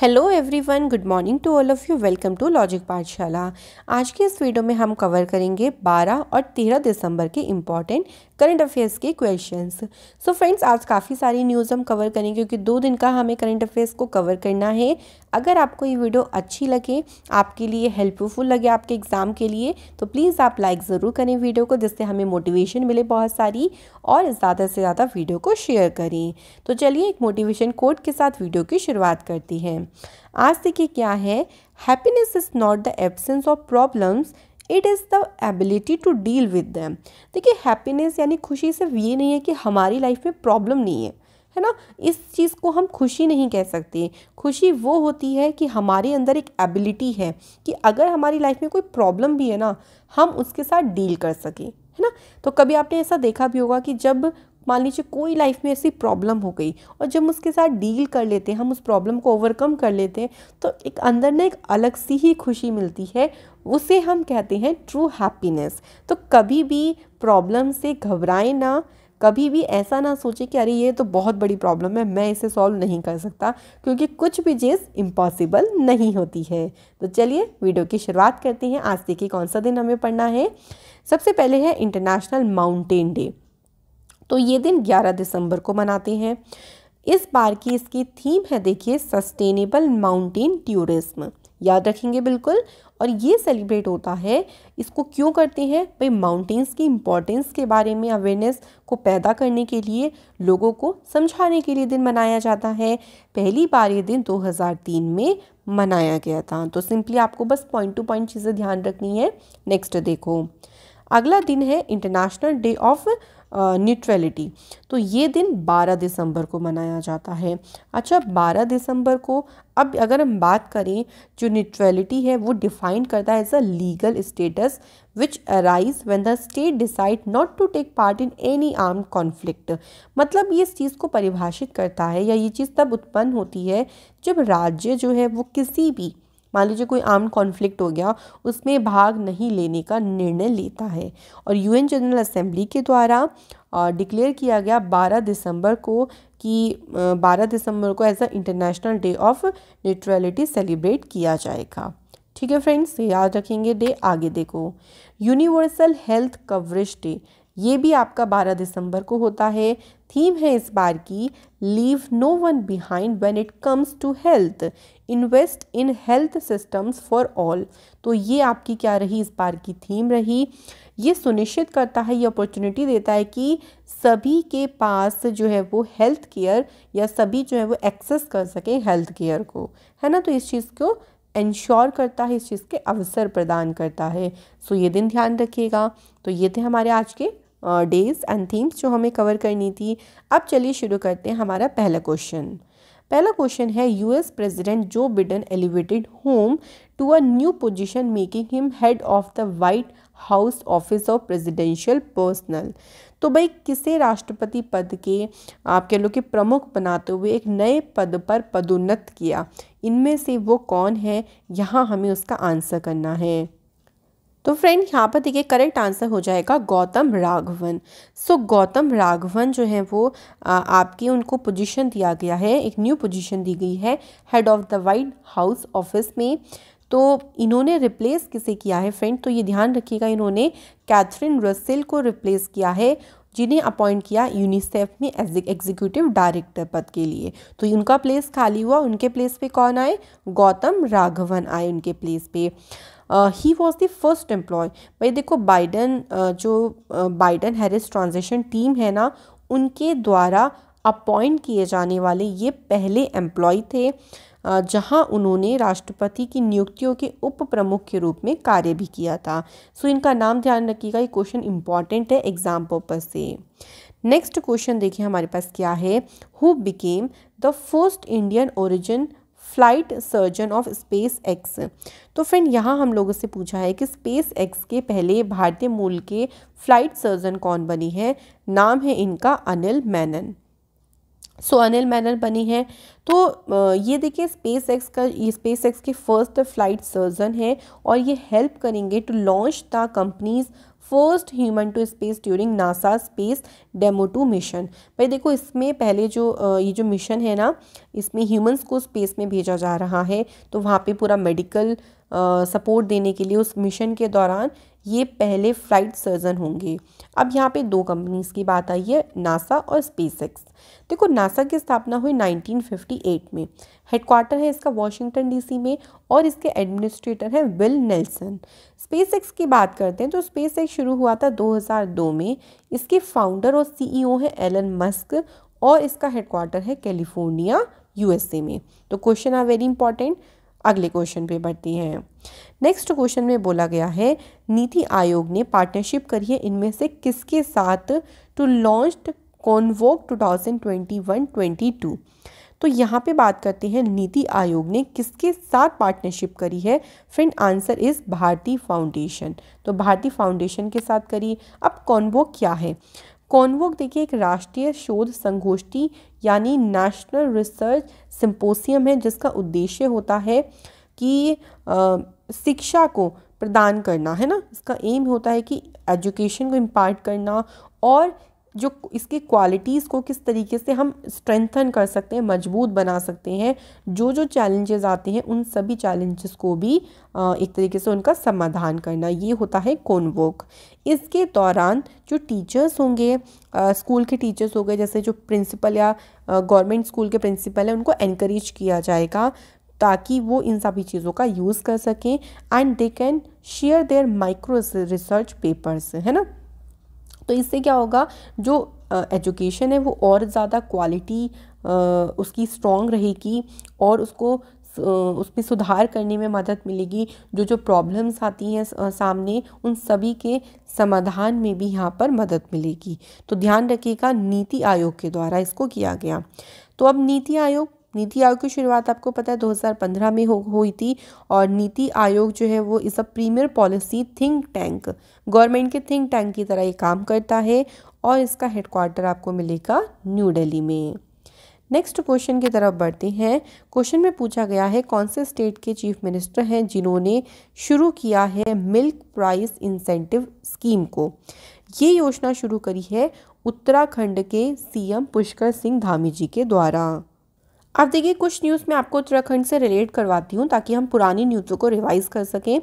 hello everyone good morning to all of you welcome to logic Pathshala आज के इस video में हम कवर करेंगे 12 और 13 दिसंबर के इम्पॉर्टेंट करंट अफेयर्स के क्वेश्चंस सो फ्रेंड्स आज काफ़ी सारी न्यूज़ हम कवर करेंगे क्योंकि दो दिन का हमें करंट अफेयर्स को कवर करना है अगर आपको ये वीडियो अच्छी लगे आपके लिए हेल्पफुल लगे आपके एग्ज़ाम के लिए तो प्लीज़ आप लाइक ज़रूर करें वीडियो को जिससे हमें मोटिवेशन मिले बहुत सारी और ज़्यादा से ज़्यादा वीडियो को शेयर करें तो चलिए एक मोटिवेशन कोड के साथ वीडियो की शुरुआत करती है आज देखिए क्या है happiness is not the absence of problems it is the ability to deal with them देखिए हैप्पीनेस यानी खुशी सिर्फ ये नहीं है कि हमारी लाइफ में प्रॉब्लम नहीं है है ना इस चीज़ को हम खुशी नहीं कह सकते खुशी वो होती है कि हमारे अंदर एक एबिलिटी है कि अगर हमारी लाइफ में कोई प्रॉब्लम भी है ना हम उसके साथ डील कर सकें है ना तो कभी आपने ऐसा देखा भी होगा कि जब मान लीजिए कोई लाइफ में ऐसी प्रॉब्लम हो गई और जब उसके साथ डील कर लेते हैं हम उस प्रॉब्लम को ओवरकम कर लेते हैं तो एक अंदर ना एक अलग सी ही खुशी मिलती है उसे हम कहते हैं ट्रू हैप्पीनेस तो कभी भी प्रॉब्लम से घबराएं ना कभी भी ऐसा ना सोचें कि अरे ये तो बहुत बड़ी प्रॉब्लम है मैं इसे सॉल्व नहीं कर सकता क्योंकि कुछ भी चीज़ इम्पॉसिबल नहीं होती है तो चलिए वीडियो की शुरुआत करते हैं आज देखिए कौन सा दिन हमें पढ़ना है सबसे पहले है इंटरनेशनल माउंटेन डे तो ये दिन 11 दिसंबर को मनाते हैं इस बार की इसकी थीम है देखिए सस्टेनेबल माउंटेन टूरिज्म याद रखेंगे बिल्कुल और ये सेलिब्रेट होता है इसको क्यों करते हैं भाई माउंटेन्स की इम्पोर्टेंस के बारे में अवेयरनेस को पैदा करने के लिए लोगों को समझाने के लिए दिन मनाया जाता है पहली बार ये दिन 2003 में मनाया गया था तो सिंपली आपको बस पॉइंट टू पॉइंट चीज़ें ध्यान रखनी है नेक्स्ट देखो अगला दिन है इंटरनेशनल डे ऑफ़ न्यूट्रलिटी तो ये दिन 12 दिसंबर को मनाया जाता है अच्छा 12 दिसंबर को अब अगर हम बात करें जो न्यूट्रलिटी है वो डिफाइन करता है as a legal status which arise when the state decide not to take part in any arm conflict मतलब ये इस चीज़ को परिभाषित करता है या ये चीज़ तब उत्पन्न होती है जब राज्य जो है वो किसी भी मान लीजिए कोई आर्म कॉन्फ्लिक्ट हो गया उसमें भाग नहीं लेने का निर्णय लेता है और यूएन जनरल असेंबली के द्वारा डिक्लेयर किया गया 12 दिसंबर को कि 12 दिसंबर को as a international day of neutrality celebrate किया जाएगा ठीक है फ्रेंड्स याद रखेंगे डे आगे देखो यूनिवर्सल हेल्थ कवरेज डे ये भी आपका 12 दिसंबर को होता है थीम है इस बार की leave no one behind when it comes to health invest in health systems for all तो ये आपकी क्या रही इस बार की थीम रही ये सुनिश्चित करता है ये अपॉर्चुनिटी देता है कि सभी के पास जो है वो हेल्थ केयर या सभी जो है वो एक्सेस कर सकें हेल्थ केयर को है ना तो इस चीज़ को इंश्योर करता है इस चीज़ के अवसर प्रदान करता है सो ये दिन ध्यान रखिएगा तो ये थे हमारे आज के डेज एंड थीम्स जो हमें कवर करनी थी अब चलिए शुरू करते हैं हमारा पहला क्वेश्चन पहला क्वेश्चन है US president Joe Biden elevated home to a new position making him head of the White House office of presidential personnel तो भाई किसे राष्ट्रपति पद के आप कह लो कि प्रमुख बनाते हुए एक नए पद पर पदोन्नत किया इनमें से वो कौन है यहाँ हमें उसका आंसर करना है तो फ्रेंड यहाँ पर देखिए करेक्ट आंसर हो जाएगा गौतम राघवन सो so, गौतम राघवन जो है वो आपकी उनको पोजीशन दिया गया है एक न्यू पोजीशन दी गई है head of the White House office में तो इन्होंने रिप्लेस किसे किया है फ्रेंड तो ये ध्यान रखिएगा इन्होंने कैथरीन रसेल को रिप्लेस किया है जिन्हें अपॉइंट किया यूनिसेफ में एग्जीक्यूटिव डायरेक्टर पद के लिए तो उनका प्लेस खाली हुआ उनके प्लेस पे कौन आए गौतम राघवन आए उनके प्लेस पे ही वॉज द फर्स्ट एम्प्लॉय भाई देखो Biden uh, Joe Biden Harris transaction team है ना उनके द्वारा अपॉइंट किए जाने वाले ये पहले एम्प्लॉय थे जहां उन्होंने राष्ट्रपति की नियुक्तियों के उप प्रमुख के रूप में कार्य भी किया था सो इनका नाम ध्यान रखिएगा ये क्वेश्चन इंपॉर्टेंट है एग्जाम पर्पज से नेक्स्ट क्वेश्चन देखिए हमारे पास क्या है who became the first Indian origin flight surgeon of SpaceX तो फ्रेंड यहाँ हम लोगों से पूछा है कि स्पेस एक्स के पहले भारतीय मूल के फ्लाइट सर्जन कौन बनी है नाम है इनका अनिल मैनन अनिल मैनर बनी है तो ये देखिए स्पेस एक्स का ये स्पेस एक्स के फर्स्ट फ्लाइट सर्जन है और ये हेल्प करेंगे to launch the company's first human to space during NASA space demo two mission भाई देखो इसमें पहले जो ये जो मिशन है ना इसमें ह्यूमंस को स्पेस में भेजा जा रहा है तो वहाँ पे पूरा मेडिकल सपोर्ट देने के लिए उस मिशन के दौरान ये पहले फ्लाइट सर्जन होंगे अब यहाँ पे दो कंपनीज़ की बात आई है नासा और स्पेसएक्स देखो नासा की स्थापना हुई 1958 में हेडक्वार्टर है इसका वॉशिंगटन डीसी में और इसके एडमिनिस्ट्रेटर हैं विल नेल्सन स्पेसएक्स की बात करते हैं तो स्पेसएक्स शुरू हुआ था 2002 में इसके फाउंडर और सी हैं एलन मस्क और इसका हेडक्वार्टर है कैलिफोर्निया यूएसए में तो क्वेश्चन आर वेरी इंपॉर्टेंट अगले क्वेश्चन पे बढ़ती हैं नेक्स्ट क्वेश्चन में बोला गया है नीति आयोग ने पार्टनरशिप करी है इनमें से किसके साथ टू लॉन्च कॉन्वोक 2021-22 तो यहाँ पे बात करते हैं नीति आयोग ने किसके साथ पार्टनरशिप करी है friend answer is Bharti foundation तो भारती फाउंडेशन के साथ करी अब कॉन्वोक क्या है कॉन्वोक देखिए एक राष्ट्रीय शोध संगोष्ठी यानी नेशनल रिसर्च सिंपोसियम है जिसका उद्देश्य होता है कि शिक्षा को प्रदान करना है ना इसका एम होता है कि एजुकेशन को इम्पार्ट करना और जो इसकी क्वालिटीज़ को किस तरीके से हम स्ट्रेंथन कर सकते हैं मजबूत बना सकते हैं जो जो चैलेंजेस आते हैं उन सभी चैलेंजेस को भी एक तरीके से उनका समाधान करना ये होता है कोनवोक इसके दौरान जो टीचर्स होंगे स्कूल के टीचर्स हो गए जैसे जो प्रिंसिपल या गवर्नमेंट स्कूल के प्रिंसिपल हैं उनको एनकरेज किया जाएगा ताकि वो इन सभी चीज़ों का यूज़ कर सकें and they can share their micro research papers है ना तो इससे क्या होगा जो एजुकेशन है वो और ज़्यादा क्वालिटी उसकी स्ट्रॉन्ग रहेगी और उसको उस पर सुधार करने में मदद मिलेगी जो जो प्रॉब्लम्स आती हैं सामने उन सभी के समाधान में भी यहाँ पर मदद मिलेगी तो ध्यान रखिएगा नीति आयोग के द्वारा इसको किया गया तो अब नीति आयोग नीति आयोग की शुरुआत आपको पता है 2015 में हो हुई थी और नीति आयोग जो है वो is a premier policy think tank government के थिंक टैंक की तरह ये काम करता है और इसका हेडक्वार्टर आपको मिलेगा न्यू दिल्ली में नेक्स्ट क्वेश्चन की तरफ बढ़ते हैं क्वेश्चन में पूछा गया है कौन से स्टेट के चीफ मिनिस्टर हैं जिन्होंने शुरू किया है मिल्क प्राइस इंसेंटिव स्कीम को ये योजना शुरू करी है उत्तराखंड के सीएम पुष्कर सिंह धामी जी के द्वारा अब देखिए कुछ न्यूज़ मैं आपको उत्तराखंड से रिलेट करवाती हूँ ताकि हम पुरानी न्यूज़ों को रिवाइज़ कर सकें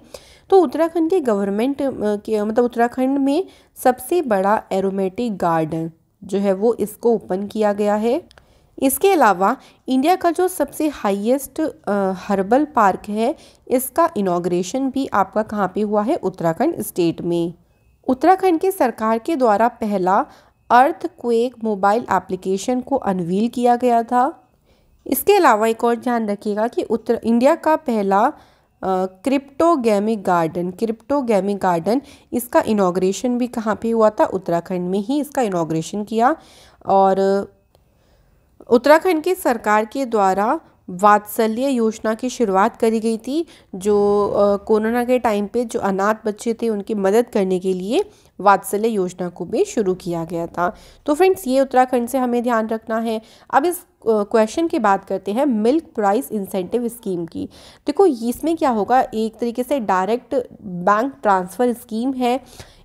तो उत्तराखंड के गवर्नमेंट के मतलब उत्तराखंड में सबसे बड़ा एरोमेटिक गार्डन जो है वो इसको ओपन किया गया है इसके अलावा इंडिया का जो सबसे हाईएस्ट हर्बल पार्क है इसका इनाग्रेशन भी आपका कहाँ पे हुआ है उत्तराखंड स्टेट में उत्तराखंड की सरकार के द्वारा पहला अर्थ क्वेक मोबाइल एप्लीकेशन को अनवील किया गया था इसके अलावा एक और ध्यान रखिएगा कि उत्तर इंडिया का पहला क्रिप्टोगेमिक गार्डन क्रिप्टोगेमिक गार्डन इसका इनाग्रेशन भी कहाँ पे हुआ था उत्तराखंड में ही इसका इनाग्रेशन किया और उत्तराखंड की सरकार के द्वारा वात्सल्य योजना की शुरुआत करी गई थी जो कोरोना के टाइम पे जो अनाथ बच्चे थे उनकी मदद करने के लिए वात्सल्य योजना को भी शुरू किया गया था तो फ्रेंड्स ये उत्तराखंड से हमें ध्यान रखना है अब इस क्वेश्चन की बात करते हैं मिल्क प्राइस इंसेंटिव स्कीम की देखो इसमें क्या होगा एक तरीके से डायरेक्ट बैंक ट्रांसफ़र स्कीम है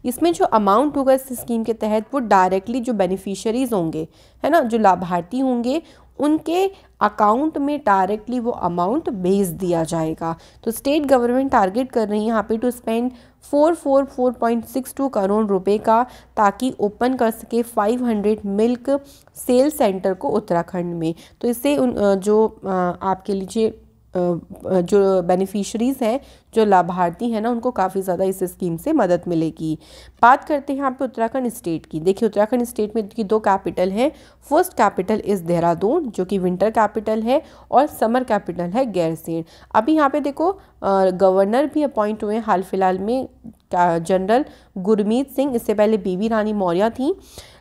इसमें जो अमाउंट होगा इस स्कीम के तहत वो डायरेक्टली जो बेनिफिशरीज़ होंगे है ना जो लाभार्थी होंगे उनके अकाउंट में डायरेक्टली वो अमाउंट भेज दिया जाएगा तो स्टेट गवर्नमेंट टारगेट कर रही है यहाँ पे to spend four four four point six two crore रुपए का ताकि ओपन कर सके five hundred milk sale centre को उत्तराखंड में तो इससे उन जो आपके लीजिए जो बेनिफिशरीज़ हैं जो लाभार्थी हैं ना उनको काफ़ी ज़्यादा इस स्कीम से मदद मिलेगी बात करते हैं यहाँ पे उत्तराखंड स्टेट की देखिए उत्तराखंड स्टेट में की दो कैपिटल हैं फर्स्ट कैपिटल इज़ देहरादून जो कि विंटर कैपिटल है और समर कैपिटल है गैरसेन अभी यहाँ पे देखो गवर्नर भी अपॉइंट हुए हैं हाल फिलहाल में जनरल गुरमीत सिंह इससे पहले बीवी रानी मौर्य थी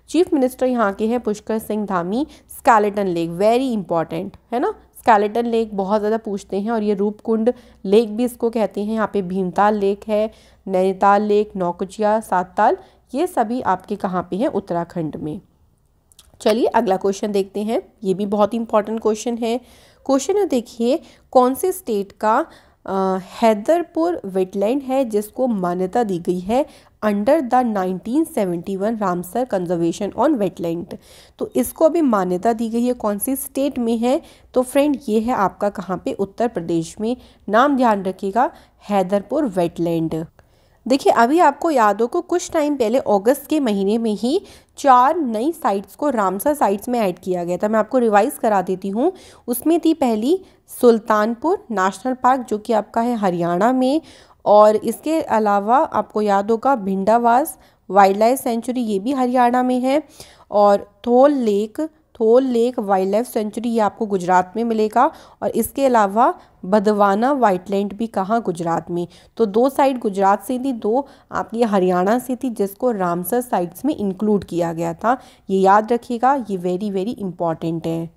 चीफ मिनिस्टर यहाँ के हैं Pushkar Singh Dhami skeleton lake very important है ना स्केलेटन लेक बहुत ज़्यादा पूछते हैं और ये रूपकुंड लेक भी इसको कहते हैं यहाँ पे भीमताल लेक है नैनीताल लेक नौकुचिया सातताल ये सभी आपके कहाँ पे हैं उत्तराखंड में चलिए अगला क्वेश्चन देखते हैं ये भी बहुत इंपॉर्टेंट क्वेश्चन है क्वेश्चन है देखिए कौन से स्टेट का हैदरपुर वेटलैंड है जिसको मान्यता दी गई है under the 1971 Ramsar conservation on wetland तो इसको अभी मान्यता दी गई है कौन सी स्टेट में है तो फ्रेंड ये है आपका कहाँ पे उत्तर प्रदेश में नाम ध्यान रखिएगा हैदरपुर वेटलैंड देखिए अभी आपको याद हो को कुछ टाइम पहले अगस्त के महीने में ही चार नई साइट्स को रामसर साइट्स में ऐड किया गया था मैं आपको रिवाइज करा देती हूँ उसमें थी पहली सुल्तानपुर नेशनल पार्क जो कि आपका है हरियाणा में और इसके अलावा आपको याद होगा भिंडावास वाइल्ड लाइफ सेंचुरी ये भी हरियाणा में है और Thol lake Thol lake wildlife sanctuary ये आपको गुजरात में मिलेगा और इसके अलावा बदवाना वाइटलैंड भी कहाँ गुजरात में तो दो साइड गुजरात से थी दो आपकी हरियाणा से थी जिसको रामसर साइट्स में इंक्लूड किया गया था ये याद रखिएगा ये वेरी वेरी इंपॉर्टेंट है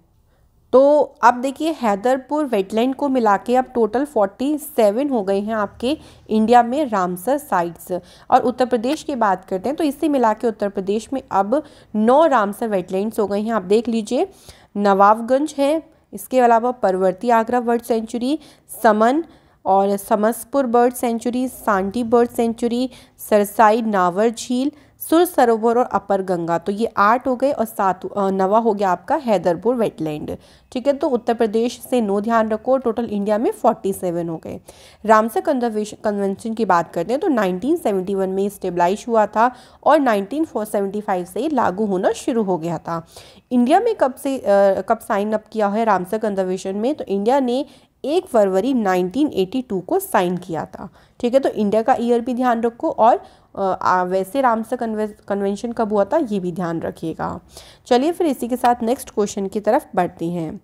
तो अब देखिए हैदरपुर वेटलैंड को मिला के अब टोटल 47 हो गए हैं आपके इंडिया में रामसर साइट्स और उत्तर प्रदेश की बात करते हैं तो इससे मिला के उत्तर प्रदेश में अब नौ रामसर वेटलैंड्स हो गए हैं आप देख लीजिए नवाबगंज है इसके अलावा पर्वती आगरा बर्ड सेंचुरी समन और Samaspur bird sanctuary Sandi bird sanctuary Sarsai Nawar झील सुर सरोवर और अपर गंगा तो ये आठ हो गए और सात नवा हो गया आपका हैदरपुर वेटलैंड ठीक है तो उत्तर प्रदेश से नो ध्यान रखो टोटल इंडिया में फोर्टी सेवन हो गए रामसर कंजर्वेशन कन्वेंशन की बात करते हैं तो नाइनटीन वन में स्टेबलाइज हुआ था और नाइनटीन सेवेंटी फाइव से लागू होना शुरू हो गया था इंडिया में कब से आ, कब साइन अप किया है रामसर कंजर्वेशन में तो इंडिया ने एक फरवरी 1982 को साइन किया था ठीक है तो इंडिया का ईयर भी ध्यान रखो और वैसे रामसर कन्वेंशन कब हुआ था ये भी ध्यान रखिएगा चलिए फिर इसी के साथ नेक्स्ट क्वेश्चन की तरफ बढ़ती हैं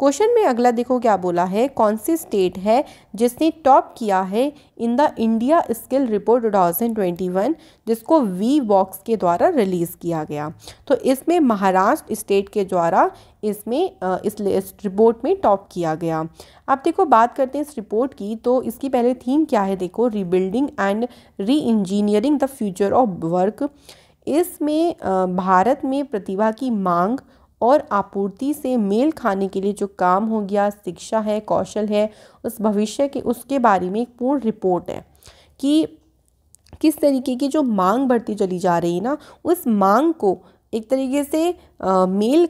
क्वेश्चन में अगला देखो क्या बोला है कौन सी स्टेट है जिसने टॉप किया है in the India skill report 2021 जिसको वी बॉक्स के द्वारा रिलीज़ किया गया तो इसमें महाराष्ट्र स्टेट के द्वारा इसमें इस, इस रिपोर्ट में टॉप किया गया अब देखो बात करते हैं इस रिपोर्ट की तो इसकी पहले थीम क्या है देखो rebuilding and reengineering the future of work इसमें भारत में प्रतिभा की मांग और आपूर्ति से मेल खाने के लिए जो काम हो गया शिक्षा है कौशल है उस भविष्य के उसके बारे में एक पूर्ण रिपोर्ट है कि किस तरीके की जो मांग बढ़ती चली जा रही है ना उस मांग को एक तरीके से मेल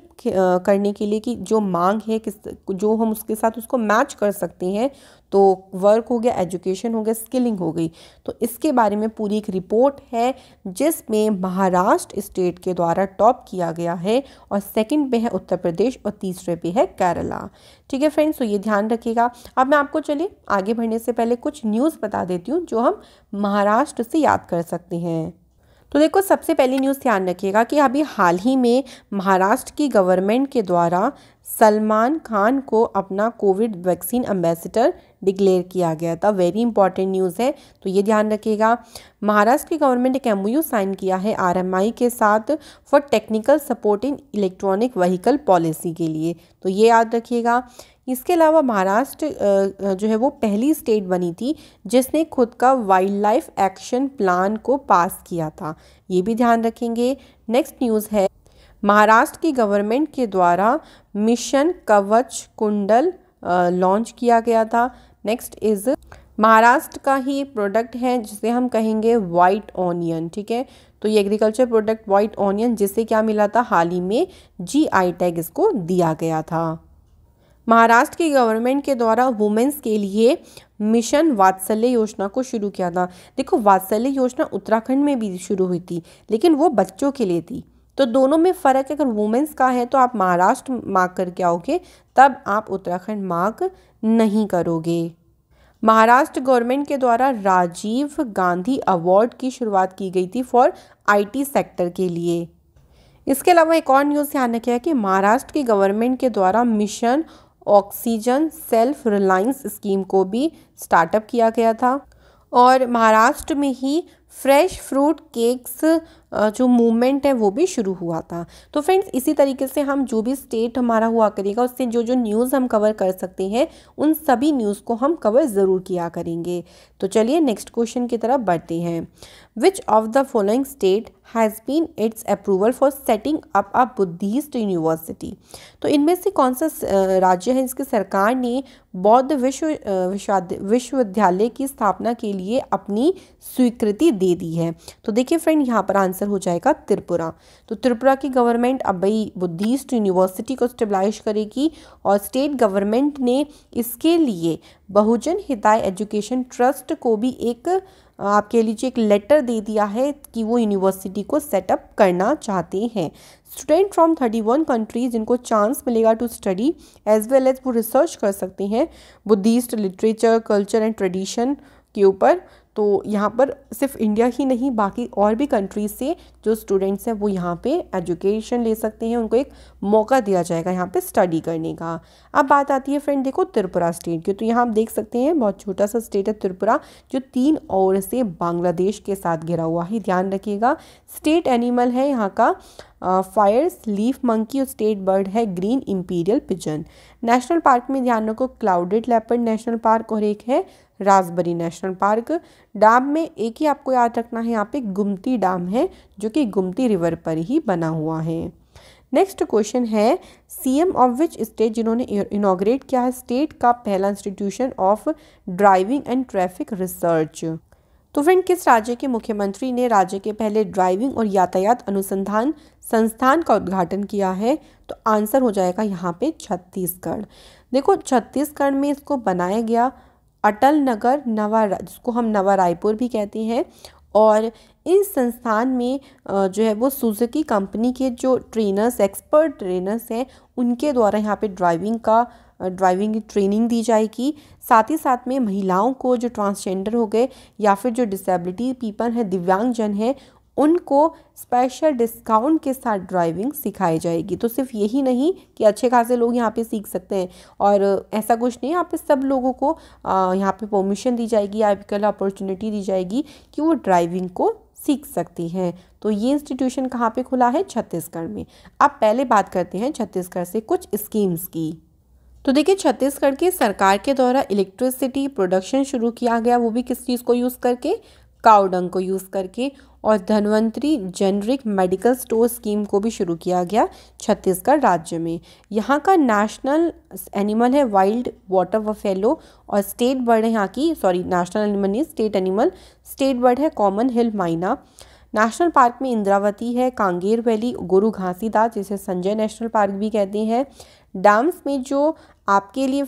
करने के लिए कि जो मांग है किस जो हम उसके साथ उसको मैच कर सकते हैं तो वर्क हो गया एजुकेशन हो गया स्किलिंग हो गई तो इसके बारे में पूरी एक रिपोर्ट है जिसमें महाराष्ट्र स्टेट के द्वारा टॉप किया गया है और सेकंड पे है उत्तर प्रदेश और तीसरे पे है केरला ठीक है फ्रेंड्स तो ये ध्यान रखिएगा अब मैं आपको चलिए आगे बढ़ने से पहले कुछ न्यूज़ बता देती हूँ जो हम महाराष्ट्र से याद कर सकते हैं तो देखो सबसे पहली न्यूज़ ध्यान रखिएगा कि अभी हाल ही में महाराष्ट्र की गवर्नमेंट के द्वारा सलमान खान को अपना कोविड वैक्सीन एम्बेसडर डिक्लेयर किया गया था वेरी इंपॉर्टेंट न्यूज़ है तो ये ध्यान रखिएगा महाराष्ट्र की गवर्नमेंट एक एम साइन किया है आरएमआई के साथ for technical support in electronic vehicle policy के लिए तो ये याद रखिएगा इसके अलावा महाराष्ट्र जो है वो पहली स्टेट बनी थी जिसने खुद का वाइल्ड लाइफ एक्शन प्लान को पास किया था ये भी ध्यान रखेंगे नेक्स्ट न्यूज़ है महाराष्ट्र की गवर्नमेंट के द्वारा मिशन कवच कुंडल लॉन्च किया गया था नेक्स्ट इज़ महाराष्ट्र का ही प्रोडक्ट है जिसे हम कहेंगे वाइट ऑनियन ठीक है तो ये एग्रीकल्चर प्रोडक्ट वाइट ऑनियन जिससे क्या मिला था हाल ही में जी आई टैग इसको दिया गया था महाराष्ट्र की गवर्नमेंट के द्वारा वुमेन्स के लिए मिशन वात्सल्य योजना को शुरू किया था देखो वात्सल्य योजना उत्तराखंड में भी शुरू हुई थी लेकिन वो बच्चों के लिए थी तो दोनों में फ़र्क अगर वुमेंस का है तो आप महाराष्ट्र मार्क करके आओगे तब आप उत्तराखंड मार्क नहीं करोगे महाराष्ट्र गवर्नमेंट के द्वारा राजीव गांधी अवार्ड की शुरुआत की गई थी फॉर आईटी सेक्टर के लिए इसके अलावा एक और न्यूज़ ध्यान रखे कि महाराष्ट्र की गवर्नमेंट के द्वारा mission oxygen self reliance scheme को भी स्टार्टअप किया गया था और महाराष्ट्र में ही फ्रेश फ्रूट केक्स जो मूवमेंट है वो भी शुरू हुआ था तो फ्रेंड्स इसी तरीके से हम जो भी स्टेट हमारा हुआ करेगा उससे जो जो न्यूज़ हम कवर कर सकते हैं उन सभी न्यूज़ को हम कवर ज़रूर किया करेंगे तो चलिए नेक्स्ट क्वेश्चन की तरफ बढ़ते हैं which of the following state has been its approval for setting up a Buddhist university तो इनमें से कौन सा राज्य है जिसकी सरकार ने बौद्ध विश्व विश्वविद्यालय की स्थापना के लिए अपनी स्वीकृति दे दी है तो देखिए फ्रेंड यहाँ पर आंसर आंसर हो जाएगा त्रिपुरा तो त्रिपुरा की गवर्नमेंट अब भाई बुद्धिस्ट यूनिवर्सिटी को स्टेब्लाइश करेगी और स्टेट गवर्नमेंट ने इसके लिए बहुजन हिताय एजुकेशन ट्रस्ट को भी एक आप कह लीजिए एक लेटर दे दिया है कि वो यूनिवर्सिटी को सेटअप करना चाहते हैं student from thirty one countries जिनको चांस मिलेगा to study as well as वो रिसर्च कर सकते हैं Buddhist literature culture and tradition के ऊपर तो यहाँ पर सिर्फ इंडिया ही नहीं बाकी और भी कंट्रीज़ से जो स्टूडेंट्स हैं वो यहाँ पे एजुकेशन ले सकते हैं उनको एक मौका दिया जाएगा यहाँ पे स्टडी करने का अब बात आती है फ्रेंड देखो त्रिपुरा स्टेट की तो यहाँ आप देख सकते हैं बहुत छोटा सा स्टेट है त्रिपुरा जो तीन ओर से बांग्लादेश के साथ घिरा हुआ है ध्यान रखिएगा स्टेट एनिमल है यहाँ का फायर लीफ मंकी और स्टेट बर्ड है green imperial pigeon national park में ध्यान रखो क्लाउडेड लेपर्ड नेशनल पार्क और एक है राजबरी नेशनल पार्क डैम में एक ही आपको याद रखना है यहाँ पे गुमती डैम है जो कि गुमती रिवर पर ही बना हुआ है नेक्स्ट क्वेश्चन है सीएम ऑफ विच स्टेट जिन्होंने इनाग्रेट किया है स्टेट का पहला institution of driving and traffic research तो फ्रेंड किस राज्य के मुख्यमंत्री ने राज्य के पहले ड्राइविंग और यातायात अनुसंधान संस्थान का उद्घाटन किया है तो आंसर हो जाएगा यहाँ पे छत्तीसगढ़ देखो छत्तीसगढ़ में इसको बनाया गया अटल नगर नवा जिसको हम नवा रायपुर भी कहते हैं और इस संस्थान में जो है वो सुजुकी कंपनी के जो ट्रेनर्स एक्सपर्ट ट्रेनर्स हैं उनके द्वारा यहाँ पे ड्राइविंग का ड्राइविंग ट्रेनिंग दी जाएगी साथ ही साथ में महिलाओं को जो ट्रांसजेंडर हो गए या फिर जो डिसेबिलिटी पीपल हैं दिव्यांगजन हैं उनको स्पेशल डिस्काउंट के साथ ड्राइविंग सिखाई जाएगी तो सिर्फ यही नहीं कि अच्छे खासे लोग यहाँ पे सीख सकते हैं और ऐसा कुछ नहीं यहाँ पे सब लोगों को यहाँ पे परमिशन दी जाएगी आजकल अपॉर्चुनिटी दी जाएगी कि वो ड्राइविंग को सीख सकती हैं तो ये इंस्टीट्यूशन कहाँ पे खुला है छत्तीसगढ़ में अब पहले बात करते हैं छत्तीसगढ़ से कुछ स्कीम्स की तो देखिए छत्तीसगढ़ के सरकार के द्वारा इलेक्ट्रिसिटी प्रोडक्शन शुरू किया गया वो भी किस चीज़ को यूज़ करके काउडंग को यूज़ करके और Dhanvantari generic medical store scheme को भी शुरू किया गया छत्तीसगढ़ राज्य में यहाँ का नेशनल एनिमल है वाइल्ड वाटर वफेलो और स्टेट बर्ड है यहाँ की सॉरी नेशनल एनिमल नहीं स्टेट एनिमल स्टेट बर्ड है common hill myna national park में इंद्रावती है कांगेर वैली गुरु घासीदास जिसे संजय नेशनल पार्क भी कहते हैं डैम्स में जो आपके लिए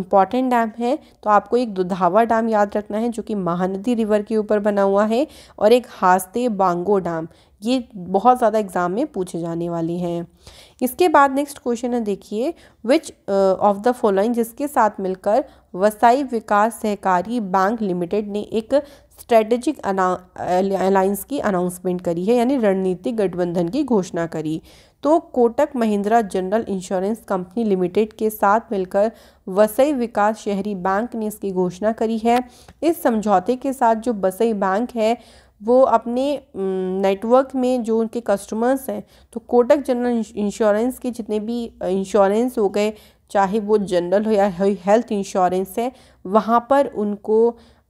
इम्पॉर्टेंट डैम है तो आपको एक दुधावा डैम याद रखना है जो कि महानदी रिवर के ऊपर बना हुआ है और एक हास्ते बांगो डैम ये बहुत ज़्यादा एग्ज़ाम में पूछे जाने वाली हैं इसके बाद नेक्स्ट क्वेश्चन है देखिए विच ऑफ द फॉलोइंग जिसके साथ मिलकर वसाई विकास सहकारी बैंक लिमिटेड ने एक स्ट्रेटेजिक अलायंस की अनाउंसमेंट करी है यानी रणनीतिक गठबंधन की घोषणा करी तो Kotak Mahindra general insurance company limited के साथ मिलकर वसई विकास शहरी बैंक ने इसकी घोषणा करी है इस समझौते के साथ जो वसई बैंक है वो अपने नेटवर्क में जो उनके कस्टमर्स हैं तो कोटक जनरल इंश्योरेंस के जितने भी इंश्योरेंस हो गए चाहे वो जनरल हो या हेल्थ इंश्योरेंस है वहाँ पर उनको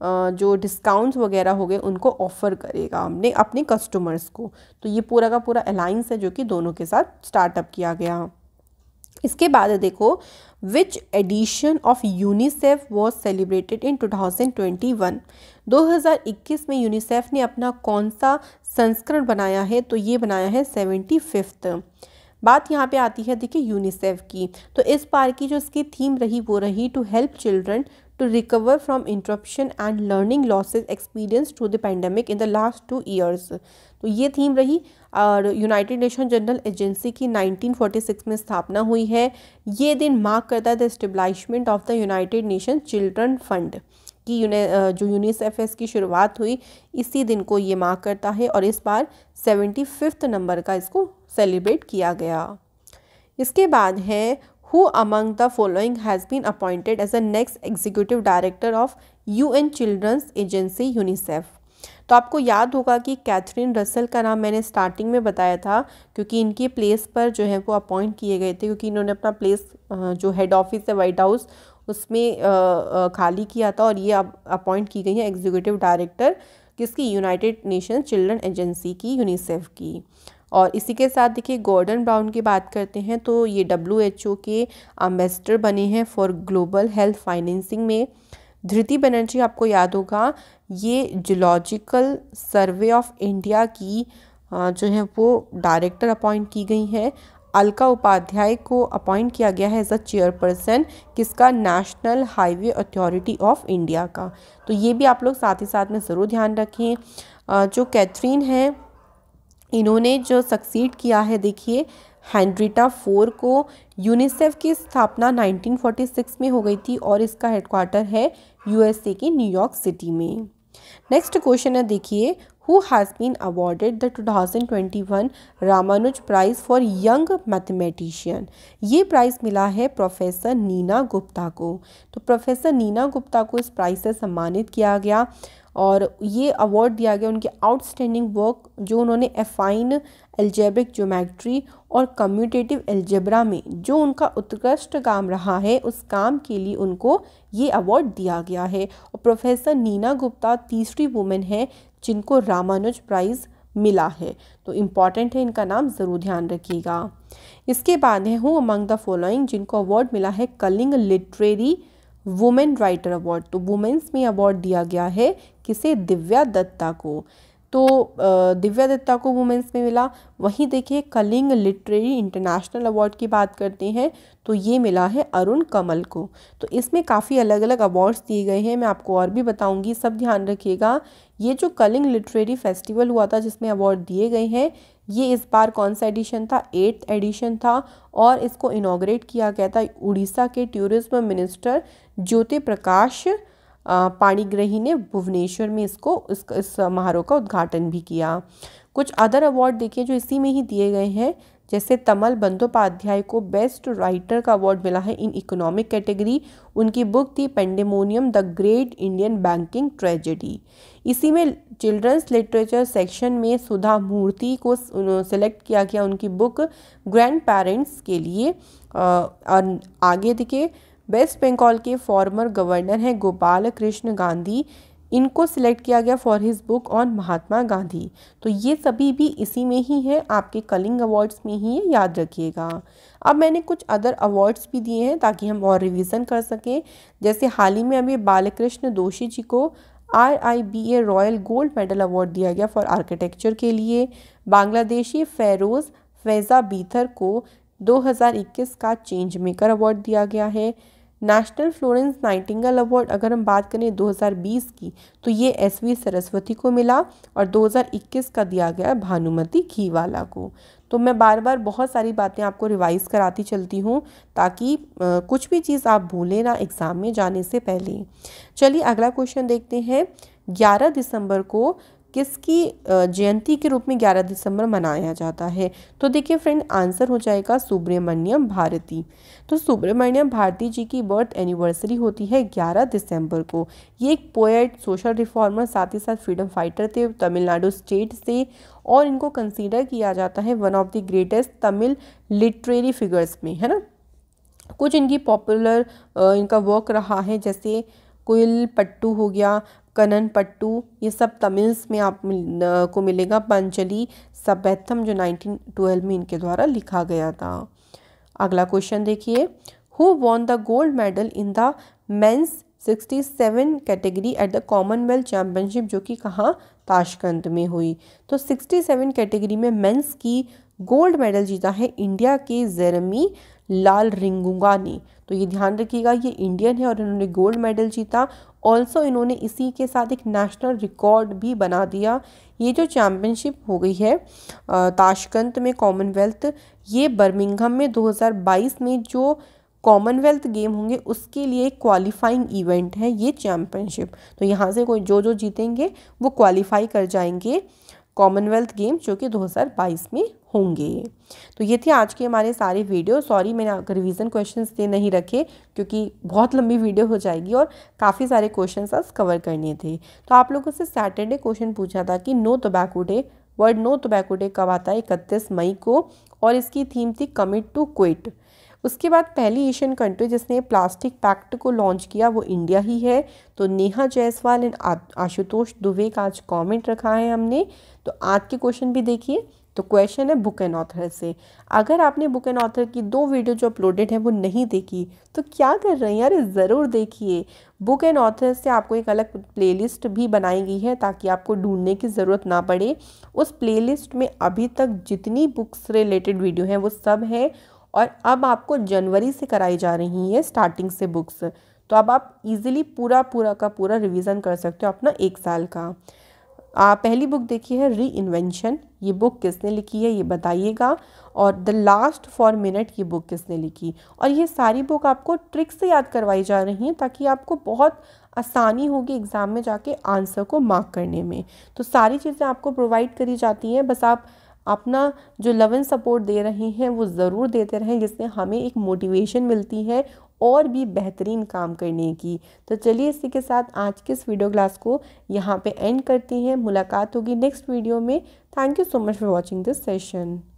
जो डिस्काउंट्स वगैरह हो गए उनको ऑफ़र करेगा हमने अपने कस्टमर्स को तो ये पूरा का पूरा अलाइंस है जो कि दोनों के साथ स्टार्टअप किया गया इसके बाद देखो which edition of UNICEF was celebrated in 2021 2021 में यूनिसेफ ने अपना कौन सा संस्करण बनाया है तो ये बनाया है सेवेंटी फिफ्थ बात यहाँ पे आती है देखिए यूनिसेफ की तो इस बार की जो इसकी थीम रही वो रही to help children to recover from interruption and learning losses experienced through the pandemic in the last two years तो ये थीम रही और यूनाइटेड नेशन जनरल एजेंसी की 1946 में स्थापना हुई है ये दिन मार्क करता है the establishment of the United Nation children fund की जो यूनिसेफ एस की शुरुआत हुई इसी दिन को ये मार्क करता है और इस बार सेवेंटी फिफ्थ नंबर का इसको सेलिब्रेट किया गया इसके बाद है who among the following has been appointed as the next executive director of U N children's agency UNICEF तो आपको याद होगा कि कैथरीन रसल का नाम मैंने स्टार्टिंग में बताया था क्योंकि इनके प्लेस पर जो है वो अपॉइंट किए गए थे क्योंकि इन्होंने अपना प्लेस जो हेड ऑफिस है वाइट हाउस उसमें खाली किया था और ये अब अपॉइंट की गई है एग्जीक्यूटिव डायरेक्टर किसकी यूनाइटेड नेशन चिल्ड्रन एजेंसी की यूनिसेफ की और इसी के साथ देखिए गॉर्डन ब्राउन की बात करते हैं तो ये डब्ल्यू एच ओ के अम्बेसडर बने हैं फॉर ग्लोबल हेल्थ फाइनेंसिंग में धृति बनर्जी आपको याद होगा ये जोलॉजिकल सर्वे ऑफ इंडिया की जो है वो डायरेक्टर अपॉइंट की गई हैं अलका उपाध्याय को अपॉइंट किया गया है एज अ चेयरपर्सन किसका National Highway Authority of India का तो ये भी आप लोग साथ ही साथ में ज़रूर ध्यान रखें जो कैथरीन है इन्होंने जो सक्सीड किया है देखिए हैंड्रिटा फोर को यूनिसेफ की स्थापना 1946 में हो गई थी और इसका हेडक्वार्टर है यूएसए की न्यूयॉर्क सिटी में नेक्स्ट क्वेश्चन है देखिए who has been awarded the 2021 Ramanuja prize for young mathematician ये प्राइज़ मिला है प्रोफेसर नीना गुप्ता को तो प्रोफेसर नीना गुप्ता को इस प्राइज़ से सम्मानित किया गया और ये अवार्ड दिया गया उनके आउटस्टैंडिंग वर्क जो उन्होंने एफाइन एल्जेब्रिक ज्योमेट्री और कम्यूटेटिव एल्जेब्रा में जो उनका उत्कृष्ट काम रहा है उस काम के लिए उनको ये अवार्ड दिया गया है और प्रोफेसर नीना गुप्ता तीसरी वुमेन है जिनको रामानुज प्राइज़ मिला है तो इम्पॉर्टेंट है इनका नाम ज़रूर ध्यान रखिएगा इसके बाद है हूँ अमंग द फॉलोइंग जिनको अवार्ड मिला है Kalinga literary women writer award तो वुमेन्स में अवार्ड दिया गया है किसे दिव्या दत्ता को तो दिव्या दत्ता को वुमेन्स में मिला वहीं देखिए कलिंग लिटरेरी इंटरनेशनल अवार्ड की बात करते हैं तो ये मिला है अरुण कमल को तो इसमें काफ़ी अलग अलग अवार्ड्स दिए गए हैं मैं आपको और भी बताऊंगी सब ध्यान रखिएगा ये जो कलिंग लिटरेरी फेस्टिवल हुआ था जिसमें अवार्ड दिए गए हैं ये इस बार कौन सा एडिशन था एट्थ एडिशन था और इसको इनाग्रेट किया गया था उड़ीसा के टूरिज़्म मिनिस्टर ज्योति प्रकाश पाणीग्रही ने भुवनेश्वर में इसको इस, इस समारोह का उद्घाटन भी किया कुछ अदर अवार्ड देखिए जो इसी में ही दिए गए हैं जैसे तमल बंदोपाध्याय को बेस्ट राइटर का अवार्ड मिला है इन इकोनॉमिक कैटेगरी उनकी बुक थी pandemonium the great Indian banking tragedy इसी में चिल्ड्रंस लिटरेचर सेक्शन में सुधा मूर्ति को सिलेक्ट किया गया उनकी बुक ग्रैंड पेरेंट्स के लिए आगे दिखे वेस्ट बंगाल के फॉर्मर गवर्नर हैं गोपाल कृष्ण गांधी इनको सिलेक्ट किया गया for his book on Mahatma Gandhi तो ये सभी भी इसी में ही है आपके कलिंग अवार्ड्स में ही है याद रखिएगा अब मैंने कुछ अदर अवार्ड्स भी दिए हैं ताकि हम और रिवीजन कर सकें जैसे हाल ही में अभी बालकृष्ण दोषी जी को R I B A royal gold medal award दिया गया फॉर आर्किटेक्चर के लिए बांग्लादेशी फेरोज़ फैज़ा बीथर को 2021 का चेंज मेकर अवार्ड दिया गया है नेशनल फ्लोरेंस नाइटिंगल अवार्ड अगर हम बात करें 2020 की तो ये एस वी सरस्वती को मिला और 2021 का दिया गया भानुमति घीवाला को तो मैं बार बार बहुत सारी बातें आपको रिवाइज़ कराती चलती हूँ ताकि आ, कुछ भी चीज़ आप भूलें ना एग्ज़ाम में जाने से पहले चलिए अगला क्वेश्चन देखते हैं ग्यारह दिसंबर को किसकी जयंती के रूप में 11 दिसंबर मनाया जाता है तो देखिए फ्रेंड आंसर हो जाएगा सुब्रमण्यम भारती तो सुब्रमण्यम भारती जी की बर्थ एनिवर्सरी होती है 11 दिसंबर को ये एक पोएट सोशल रिफॉर्मर साथ ही साथ फ्रीडम फाइटर थे तमिलनाडु स्टेट से और इनको कंसीडर किया जाता है one of the greatest Tamil literary figures में है ना कुछ इनकी पॉपुलर इनका वर्क रहा है जैसे कुल पट्टू हो गया कनन पट्टू ये सब तमिल्स में आप मिल, को मिलेगा पंचली सबैथम जो 1912 में इनके द्वारा लिखा गया था अगला क्वेश्चन देखिए who won the gold medal in the men's 67 category at the Commonwealth championship जो कि कहाँ ताशकंद में हुई तो 67 कैटेगरी में मेंस की गोल्ड मेडल जीता है इंडिया के जेरमी लाल रिंगुंगा ने तो ये ध्यान रखिएगा ये इंडियन है और इन्होंने गोल्ड मेडल जीता ऑल्सो इन्होंने इसी के साथ एक नेशनल रिकॉर्ड भी बना दिया ये जो चैम्पियनशिप हो गई है ताशकंत में कॉमनवेल्थ ये बर्मिंगहम में 2022 में जो कॉमनवेल्थ गेम होंगे उसके लिए एक क्वालिफाइंग इवेंट है ये चैम्पियनशिप तो यहाँ से कोई जो जो जीतेंगे वो क्वालिफाई कर जाएंगे कॉमनवेल्थ गेम जो कि 2022 में होंगे तो ये थे आज के हमारे सारे वीडियो सॉरी मैंने आपका रिविज़न क्वेश्चन दे नहीं रखे क्योंकि बहुत लंबी वीडियो हो जाएगी और काफ़ी सारे क्वेश्चन आज कवर करने थे तो आप लोगों से सैटरडे क्वेश्चन पूछा था कि no tobacco day world no tobacco day कब आता है इकतीस मई को और इसकी थीम थी कमिट टू क्विट उसके बाद पहली एशियन कंट्री जिसने प्लास्टिक पैक्ट को लॉन्च किया वो इंडिया ही है तो नेहा जायसवाल एंड आशुतोष दुबे का आज कमेंट रखा है हमने तो आज के क्वेश्चन भी देखिए तो क्वेश्चन है बुक एंड ऑथर से अगर आपने बुक एंड ऑथर की दो वीडियो जो अपलोडेड है वो नहीं देखी तो क्या कर रहे हैं यार ज़रूर देखिए बुक एंड ऑथर से आपको एक अलग प्लेलिस्ट भी बनाई गई है ताकि आपको ढूंढने की ज़रूरत ना पड़े उस प्लेलिस्ट में अभी तक जितनी बुक्स रिलेटेड वीडियो हैं वो सब है और अब आपको जनवरी से कराई जा रही है स्टार्टिंग से बुक्स तो अब आप इजीली पूरा पूरा का पूरा रिवीजन कर सकते हो अपना एक साल का आ, पहली बुक देखी है री इन्वेंशन ये बुक किसने लिखी है ये बताइएगा और द लास्ट फॉर मिनट ये बुक किसने लिखी और ये सारी बुक आपको ट्रिक से याद करवाई जा रही हैं ताकि आपको बहुत आसानी होगी एग्ज़ाम में जाके आंसर को मार्क करने में तो सारी चीज़ें आपको प्रोवाइड करी जाती हैं बस आप अपना जो लवन सपोर्ट दे रहे हैं वो ज़रूर देते रहें जिससे हमें एक मोटिवेशन मिलती है और भी बेहतरीन काम करने की तो चलिए इसी के साथ आज के इस वीडियो क्लास को यहाँ पे एंड करती हैं मुलाकात होगी नेक्स्ट वीडियो में thank you so much for watching this session